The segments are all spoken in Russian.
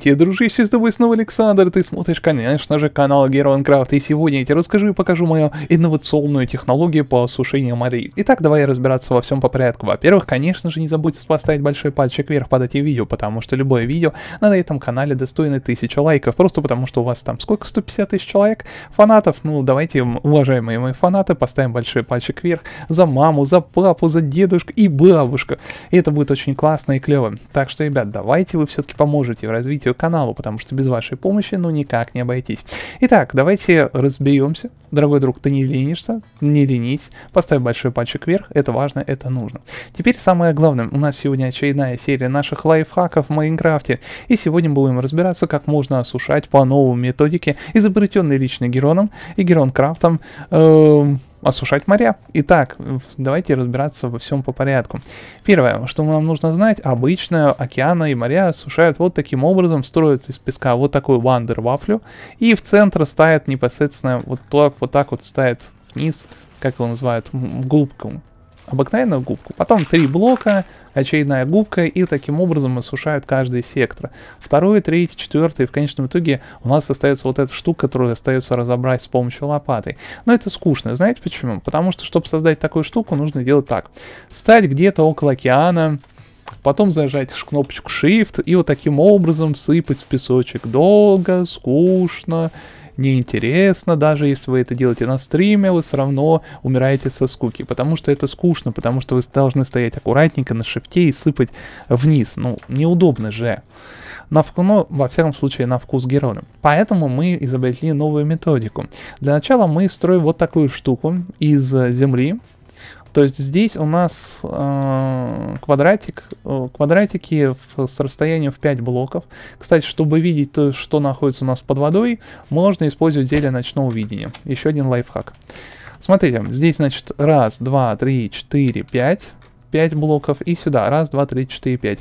Здравствуйте, дружище, с тобой снова Александр, ты смотришь, конечно же, канал Геронкрафт, и сегодня я тебе расскажу и покажу мою инновационную технологию по осушению морей. Итак, давай разбираться во всем по порядку. Во-первых, конечно же, не забудь поставить большой пальчик вверх под этим видео, потому что любое видео на этом канале достойно тысячи лайков, просто потому что у вас там сколько, 150 тысяч человек, фанатов, ну давайте, уважаемые мои фанаты, поставим большой пальчик вверх за маму, за папу, за дедушку и бабушку. И это будет очень классно и клево. Так что, ребят, давайте вы все-таки поможете в развитии развитию канала, потому что без вашей помощи ну никак не обойтись. Итак, давайте разберемся. Дорогой друг, ты не ленишься, не ленись, поставь большой пальчик вверх, это важно, это нужно. Теперь самое главное, у нас сегодня очередная серия наших лайфхаков в Майнкрафте, и сегодня будем разбираться, как можно осушать по новой методике, изобретенной лично Героном и Геронкрафтом, э, эм, осушать моря. Итак, давайте разбираться во всем по порядку. Первое, что нам нужно знать, обычно океаны и моря осушают вот таким образом, строятся из песка вот такую вандервафлю, и в центр ставят непосредственно вот так вот, так вот ставят вниз, как его называют, губку, обыкновенную губку. Потом три блока, очередная губка, и таким образом осушают каждый сектор. Второй, третий, четвертый, и в конечном итоге у нас остается вот эта штука, которую остается разобрать с помощью лопаты. Но это скучно, знаете почему? Потому что, чтобы создать такую штуку, нужно делать так. Стать где-то около океана, потом зажать кнопочку Shift и вот таким образом сыпать в песочек долго, скучно, неинтересно, даже если вы это делаете на стриме, вы все равно умираете со скуки, потому что это скучно, потому что вы должны стоять аккуратненько на шифте и сыпать вниз, ну, неудобно же. На вку... ну, во всяком случае, на вкус героя. Поэтому мы изобрели новую методику. Для начала мы строим вот такую штуку из земли, то есть здесь у нас э, квадратик, э, квадратики в, с расстоянием в 5 блоков. Кстати, чтобы видеть то, что находится у нас под водой, можно использовать зелье ночного видения. Еще один лайфхак. Смотрите, здесь, значит, раз, два, три, четыре, пять, пять блоков. И сюда, раз, два, три, четыре, пять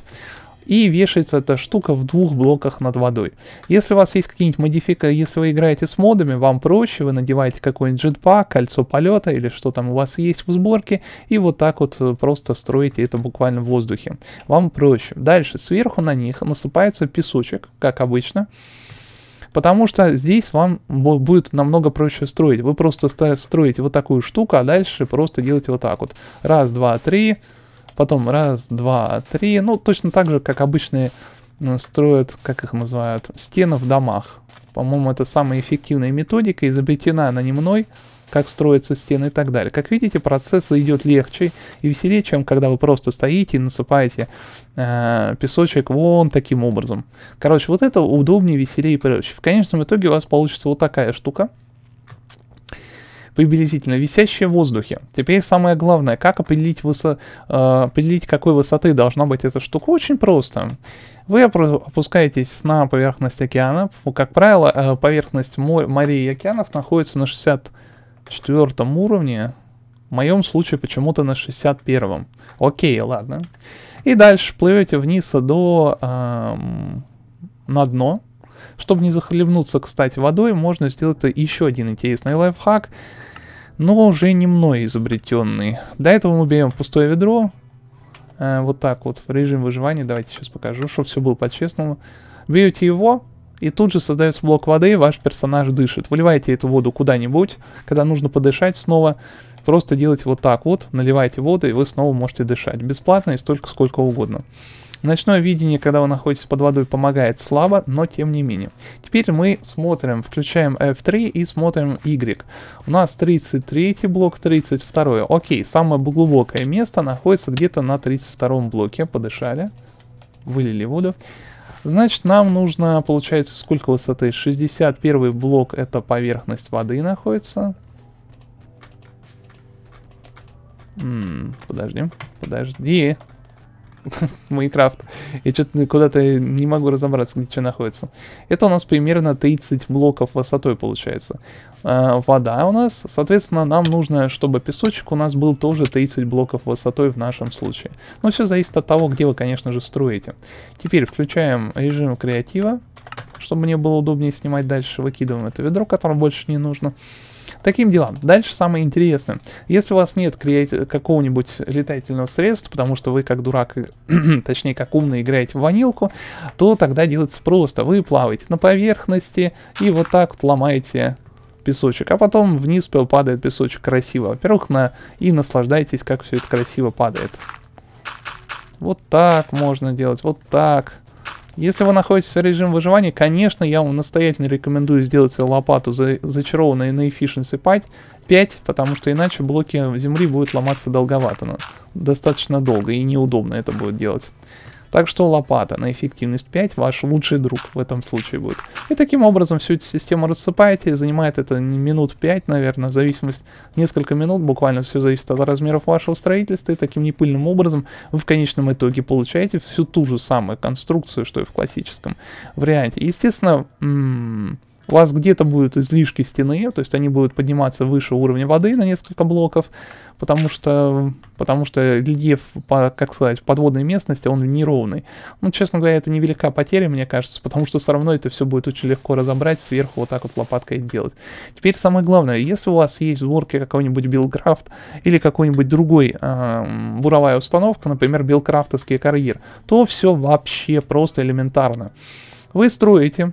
и вешается эта штука в двух блоках над водой. Если у вас есть какие-нибудь модифика, если вы играете с модами, вам проще, вы надеваете какой-нибудь джетпак, кольцо полета или что там у вас есть в сборке, и вот так вот э, просто строите это буквально в воздухе. Вам проще. Дальше, сверху на них насыпается песочек, как обычно, потому что здесь вам будет намного проще строить. Вы просто строите вот такую штуку, а дальше просто делаете вот так вот. Раз, два, три, Потом раз, два, три. Ну, точно так же, как обычные э, строят, как их называют, стены в домах. По-моему, это самая эффективная методика, изобретена она не мной, как строятся стены и так далее. Как видите, процесс идет легче и веселее, чем когда вы просто стоите и насыпаете э, песочек вон таким образом. Короче, вот это удобнее, веселее и проще. В конечном итоге у вас получится вот такая штука приблизительно висящее в воздухе. Теперь самое главное, как определить, высо... А, определить какой высоты должна быть эта штука, очень просто. Вы опускаетесь на поверхность океана. Как правило, э, поверхность мор... морей и океанов находится на 64 уровне. В моем случае почему-то на 61. Окей, ладно. И дальше плывете вниз до... Эм, на дно чтобы не захлебнуться, кстати, водой, можно сделать это еще один интересный лайфхак, но уже не мной изобретенный. До этого мы берем пустое ведро, э, вот так вот, в режим выживания, давайте сейчас покажу, чтобы все было по-честному. Бьете его, и тут же создается блок воды, ваш персонаж дышит. Выливайте эту воду куда-нибудь, когда нужно подышать снова, просто делайте вот так вот, наливайте воду, и вы снова можете дышать. Бесплатно и столько, сколько угодно. Ночное видение, когда вы находитесь под водой, помогает слабо, но тем не менее. Теперь мы смотрим, включаем F3 и смотрим Y. У нас 33 блок, 32. Окей, самое глубокое место находится где-то на 32 блоке. Подышали, вылили воду. Значит, нам нужно, получается, сколько высоты? 61 блок, это поверхность воды находится. М -м, подожди, подожди. Майнкрафт. Я что-то куда-то не могу разобраться, где что находится. Это у нас примерно 30 блоков высотой получается. А, вода у нас, соответственно, нам нужно, чтобы песочек у нас был тоже 30 блоков высотой в нашем случае. Но все зависит от того, где вы, конечно же, строите. Теперь включаем режим креатива, чтобы мне было удобнее снимать дальше. Выкидываем это ведро, которое больше не нужно. Таким делам. Дальше самое интересное. Если у вас нет какого-нибудь летательного средства, потому что вы как дурак, точнее как умный, играете в ванилку, то тогда делается просто. Вы плаваете на поверхности и вот так вот ломаете песочек, а потом вниз падает песочек красиво. Во-первых, на... и наслаждайтесь, как все это красиво падает. Вот так можно делать, вот так. Если вы находитесь в режиме выживания, конечно, я вам настоятельно рекомендую сделать лопату за, зачарованной на Efficiency 5, 5, потому что иначе блоки земли будут ломаться долговато, достаточно долго и неудобно это будет делать. Так что лопата на эффективность 5 ваш лучший друг в этом случае будет. И таким образом всю эту систему рассыпаете, занимает это минут 5, наверное, в зависимости, несколько минут, буквально все зависит от размеров вашего строительства, и таким непыльным образом вы в конечном итоге получаете всю ту же самую конструкцию, что и в классическом варианте. Естественно, м -м, у вас где-то будут излишки стены, то есть они будут подниматься выше уровня воды на несколько блоков, потому что, потому что рельеф, по, как сказать, в подводной местности, он неровный. Ну, честно говоря, это невелика потеря, мне кажется, потому что все равно это все будет очень легко разобрать, сверху вот так вот лопаткой делать. Теперь самое главное, если у вас есть в сборке какой-нибудь билкрафт или какой-нибудь другой э, буровая установка, например, билкрафтовский карьер, то все вообще просто элементарно. Вы строите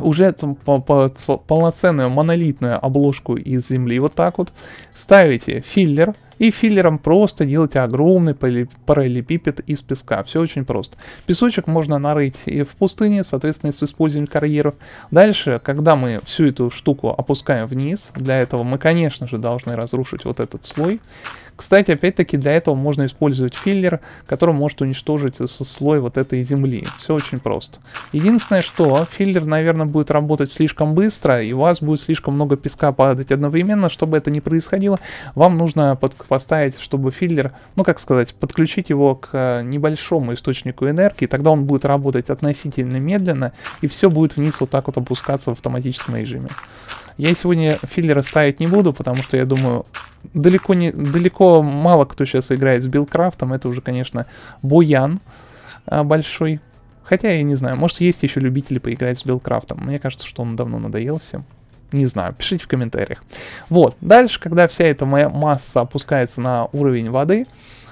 уже там, по, по, полноценную монолитную обложку из земли вот так вот, ставите филлер, и филлером просто делайте огромный параллелепипед из песка. Все очень просто. Песочек можно нарыть и в пустыне, соответственно, с использованием карьеров. Дальше, когда мы всю эту штуку опускаем вниз, для этого мы, конечно же, должны разрушить вот этот слой. Кстати, опять-таки для этого можно использовать филлер, который может уничтожить слой вот этой земли. Все очень просто. Единственное, что филлер, наверное, будет работать слишком быстро, и у вас будет слишком много песка падать одновременно. Чтобы это не происходило, вам нужно под поставить, чтобы филлер, ну как сказать, подключить его к э, небольшому источнику энергии, тогда он будет работать относительно медленно, и все будет вниз вот так вот опускаться в автоматическом режиме. Я сегодня филлеры ставить не буду, потому что я думаю, далеко, не, далеко мало кто сейчас играет с Билкрафтом. Это уже, конечно, Буян а, большой. Хотя я не знаю, может есть еще любители поиграть с Билкрафтом. Мне кажется, что он давно надоел всем. Не знаю, пишите в комментариях. Вот, дальше, когда вся эта моя масса опускается на уровень воды,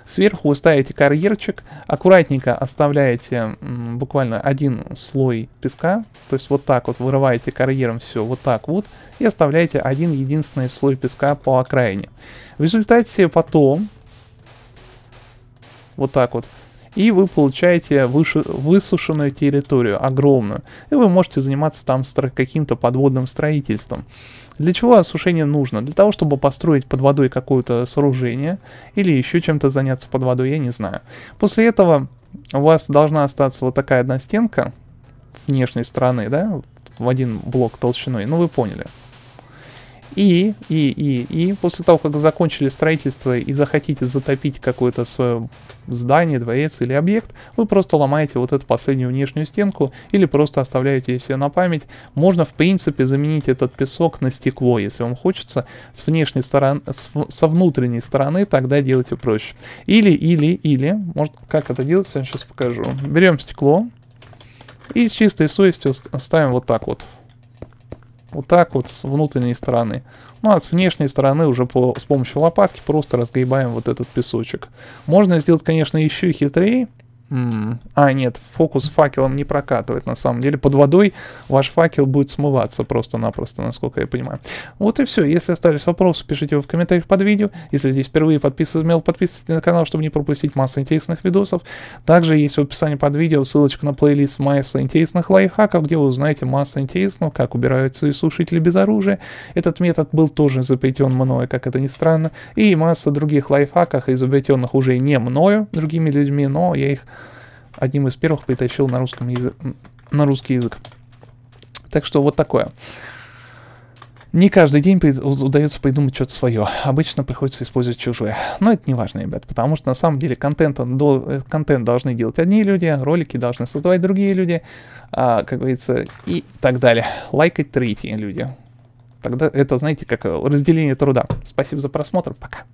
Сверху вы ставите карьерчик, аккуратненько оставляете буквально один слой песка, то есть вот так вот вырываете карьером все вот так вот, и оставляете один единственный слой песка по окраине. В результате потом, вот так вот, и вы получаете выше, высушенную территорию, огромную, и вы можете заниматься там каким-то подводным строительством. Для чего осушение нужно? Для того, чтобы построить под водой какое-то сооружение или еще чем-то заняться под водой, я не знаю. После этого у вас должна остаться вот такая одна стенка внешней стороны, да, в один блок толщиной, ну вы поняли. И, и, и, и после того, как закончили строительство и захотите затопить какое-то свое здание, дворец или объект, вы просто ломаете вот эту последнюю внешнюю стенку или просто оставляете ее себе на память. Можно, в принципе, заменить этот песок на стекло, если вам хочется, с внешней стороны, с, со внутренней стороны, тогда делайте проще. Или, или, или, может, как это делать, я сейчас покажу. Берем стекло и с чистой совестью ставим вот так вот. Вот так вот с внутренней стороны. Ну а с внешней стороны уже по, с помощью лопатки просто разгребаем вот этот песочек. Можно сделать, конечно, еще хитрее. М-м. А, нет, фокус факелом не прокатывает на самом деле. Под водой ваш факел будет смываться просто-напросто, насколько я понимаю. Вот и все. Если остались вопросы, пишите его в комментариях под видео. Если здесь впервые подписывайтесь, мел, подписывайтесь на канал, чтобы не пропустить массу интересных видосов. Также есть в описании под видео ссылочка на плейлист масса интересных лайфхаков, где вы узнаете массу интересного, как убираются и сушители без оружия. Этот метод был тоже запретен мной, как это ни странно. И масса других лайфхаков, изобретенных уже не мною, другими людьми, но я их одним из первых притащил на, русском язы... на русский язык. Так что вот такое. Не каждый день при... удается придумать что-то свое. Обычно приходится использовать чужое. Но это не важно, ребят, потому что на самом деле контент, он до... Э, контент должны делать одни люди, ролики должны создавать другие люди, а, как говорится, и так далее. Лайкать третьи люди. Тогда это, знаете, как э, разделение труда. Спасибо за просмотр. Пока.